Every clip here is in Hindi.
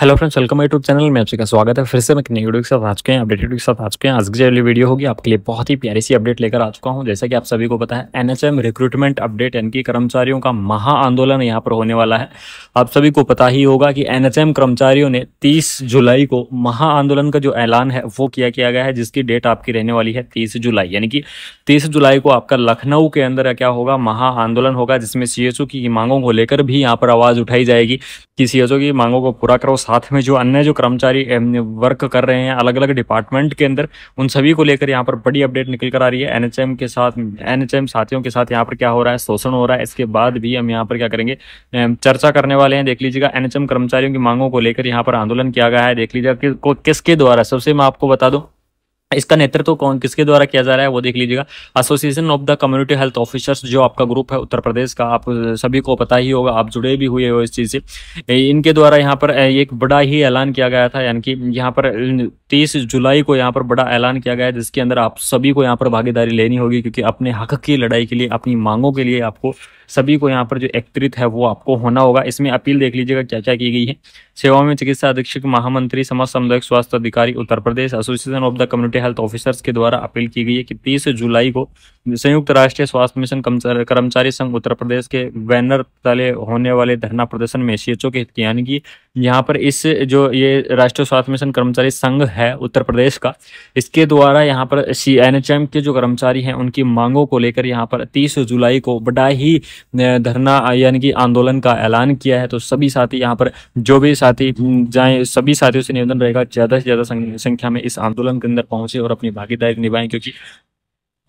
hello friends welcome my YouTube channel में आपका स्वागत है फिर से मैं नई वीडियो के साथ आ चुके हैं अपडेटेड के साथ आ चुके हैं आज की जो वीडियो होगी आपके लिए बहुत ही प्यारी सी अपडेट लेकर आ चुका हूं जैसा कि आप सभी को पता है एनएचएम रिक्रूटमेंट अपडेट यानी कि कर्मचारियों का महा आंदोलन यहाँ पर होने वाला है आप सभी को पता ही होगा कि एनएचएम कर्मचारियों ने तीस जुलाई को महा आंदोलन का जो ऐलान है वो किया किया गया है जिसकी डेट आपकी रहने वाली है तीस जुलाई यानी कि तीस जुलाई को आपका लखनऊ के अंदर क्या होगा महा आंदोलन होगा जिसमें सी की मांगों को लेकर भी यहाँ पर आवाज उठाई जाएगी कि सी की मांगों को पूरा करो साथ में जो अन्य जो कर्मचारी वर्क कर रहे हैं अलग अलग डिपार्टमेंट के अंदर उन सभी को लेकर यहाँ पर बड़ी अपडेट निकल कर आ रही है एनएचएम के साथ एनएचएम साथियों के साथ यहाँ पर क्या हो रहा है शोषण हो रहा है इसके बाद भी हम यहाँ पर क्या करेंगे चर्चा करने वाले हैं देख लीजिएगा एनएचएम कर्मचारियों की मांगों को लेकर यहाँ पर आंदोलन किया गया है देख लीजिएगा कि, किसके द्वारा सबसे मैं आपको बता दूँ इसका नेतृत्व कौन किसके द्वारा किया जा रहा है वो देख लीजिएगा association of the community health officers जो आपका ग्रुप है उत्तर प्रदेश का आप सभी को पता ही होगा आप जुड़े भी हुए हो इस चीज़ से इनके द्वारा यहाँ पर एक बड़ा ही ऐलान किया गया था यानी कि यहाँ पर तीस जुलाई को यहाँ पर बड़ा ऐलान किया गया है जिसके अंदर आप सभी को यहाँ पर भागीदारी लेनी होगी क्योंकि अपने हक की लड़ाई के लिए अपनी मांगों के लिए आपको सभी को यहाँ पर जो एकत्रित है वो आपको होना होगा इसमें अपील देख लीजिएगा क्या क्या की गई है सेवाओं में चिकित्सा अधीक्षक महामंत्री समाज सामुदायिक स्वास्थ्य अधिकारी Uttar Pradesh association of the community health officers के द्वारा अपील की गई है कि तीस जुलाई को संयुक्त राष्ट्रीय स्वास्थ्य मिशन कर्मचारी संघ उत्तर प्रदेश के बैनर तले होने वाले धरना प्रदर्शन में सी के यानी कि यहाँ पर इस जो ये राष्ट्रीय स्वास्थ्य मिशन कर्मचारी संघ है है उत्तर प्रदेश का इसके द्वारा यहाँ पर सी एन एच एम के जो कर्मचारी हैं उनकी मांगों को लेकर यहाँ पर 30 जुलाई को बड़ा ही धरना यानी कि आंदोलन का ऐलान किया है तो सभी साथी यहाँ पर जो भी साथी जाए सभी साथियों से निवेदन रहेगा ज़्यादा से ज़्यादा संख्या में इस आंदोलन के अंदर पहुंचे और अपनी भागीदारी निभाएं क्योंकि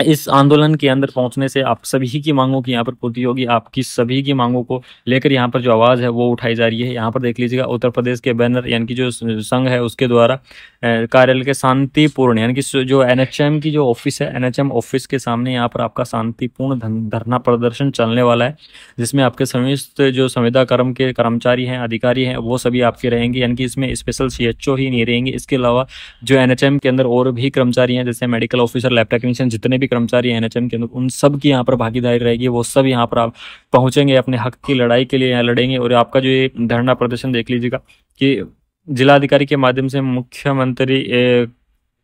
इस आंदोलन के अंदर पहुंचने से आप सभी की मांगों की यहाँ पर पूर्ति होगी आपकी सभी की मांगों को लेकर यहाँ पर जो आवाज़ है वो उठाई जा रही है यहाँ पर देख लीजिएगा उत्तर प्रदेश के बैनर यानी कि जो संघ है उसके द्वारा कार्यालय के शांतिपूर्ण यानी कि जो एनएचएम की जो ऑफिस है एनएचएम ऑफिस के सामने यहाँ पर आपका शांतिपूर्ण धरना प्रदर्शन चलने वाला है जिसमें आपके संयुक्त जो संविदा कर्म के कर्मचारी हैं अधिकारी हैं वो सभी आपके रहेंगे यानी कि इसमें स्पेशल सी ही नहीं रहेंगे इसके अलावा जो एन के अंदर और भी कर्मचारी हैं जैसे मेडिकल ऑफिसर लैब टेक्नीशियन जितने भी कर्मचारी एन के अंदर उन सब की यहाँ पर भागीदारी रहेगी वो सब यहाँ पर आप पहुंचेंगे अपने हक की लड़ाई के लिए यहाँ लड़ेंगे और आपका जो ये धरना प्रदर्शन देख लीजिएगा कि जिलाधिकारी के माध्यम से मुख्यमंत्री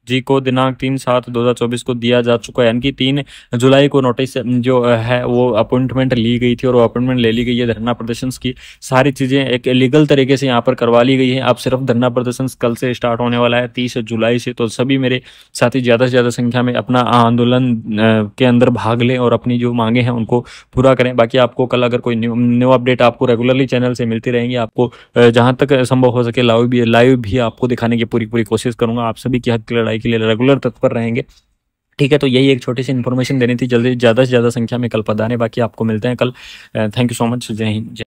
जी को दिनांक तीन सात दो हजार चौबीस को दिया जा चुका है यानी कि तीन जुलाई को नोटिस जो है वो अपॉइंटमेंट ली गई थी और वो अपॉइंटमेंट ले ली गई है धरना प्रदर्शन की सारी चीजें एक लीगल तरीके से यहाँ पर करवा ली गई है अब सिर्फ धरना प्रदर्शन कल से स्टार्ट होने वाला है तीस जुलाई से तो सभी मेरे साथी ज्यादा से ज्यादा संख्या में अपना आंदोलन के अंदर भाग लें और अपनी जो मांगे हैं उनको पूरा करें बाकी आपको कल अगर कोई न्यू अपडेट आपको रेगुलरली चैनल से मिलती रहेंगी आपको जहां तक संभव हो सके लाइव भी लाइव भी आपको दिखाने की पूरी पूरी कोशिश करूंगा आप सभी की हक लड़ाई के लिए रेगुलर तत्पर रहेंगे ठीक है तो यही एक छोटी सी इन्फॉर्मेशन देनी थी जल्दी ज़्यादा से ज़्यादा संख्या में कल पधारें बाकी आपको मिलते हैं कल थैंक यू सो मच जय हिंद